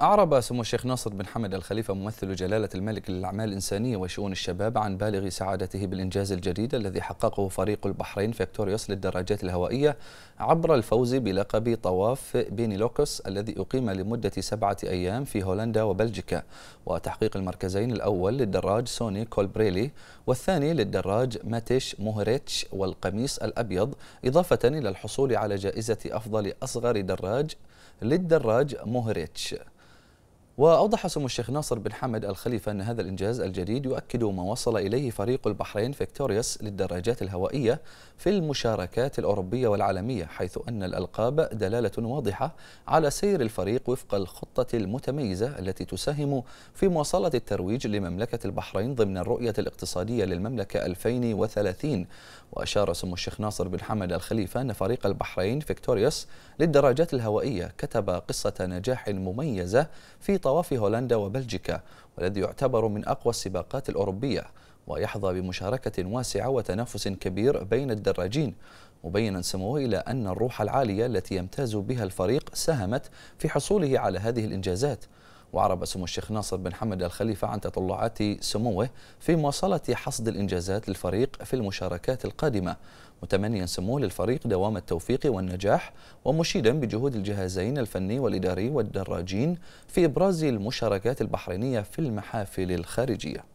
أعرب سمو الشيخ ناصر بن حمد الخليفة ممثل جلالة الملك للأعمال الإنسانية وشؤون الشباب عن بالغ سعادته بالإنجاز الجديد الذي حققه فريق البحرين فيكتوريوس للدراجات الهوائية عبر الفوز بلقب طواف بيني لوكوس الذي أقيم لمدة سبعة أيام في هولندا وبلجيكا وتحقيق المركزين الأول للدراج سوني كولبريلي والثاني للدراج ماتيش موهريتش والقميص الأبيض إضافة إلى الحصول على جائزة أفضل أصغر دراج للدراج موهريتش وأوضح سمو الشيخ ناصر بن حمد الخليفة أن هذا الإنجاز الجديد يؤكد ما وصل إليه فريق البحرين فيكتوريوس للدراجات الهوائية في المشاركات الأوروبية والعالمية حيث أن الألقاب دلالة واضحة على سير الفريق وفق الخطة المتميزة التي تساهم في مواصلة الترويج لمملكة البحرين ضمن الرؤية الاقتصادية للمملكة 2030 وأشار سمو الشيخ ناصر بن حمد الخليفة أن فريق البحرين فيكتوريوس للدراجات الهوائية كتب قصة نجاح مميزة في طواف وفي هولندا وبلجيكا والذي يعتبر من أقوى السباقات الأوروبية ويحظى بمشاركة واسعة وتنافس كبير بين الدراجين مبينا سموه إلى أن الروح العالية التي يمتاز بها الفريق ساهمت في حصوله على هذه الإنجازات وعرب سمو الشيخ ناصر بن حمد الخليفة عن تطلعات سموه في مواصلة حصد الإنجازات للفريق في المشاركات القادمة متمنيا سموه للفريق دوام التوفيق والنجاح ومشيدا بجهود الجهازين الفني والإداري والدراجين في إبراز المشاركات البحرينية في المحافل الخارجية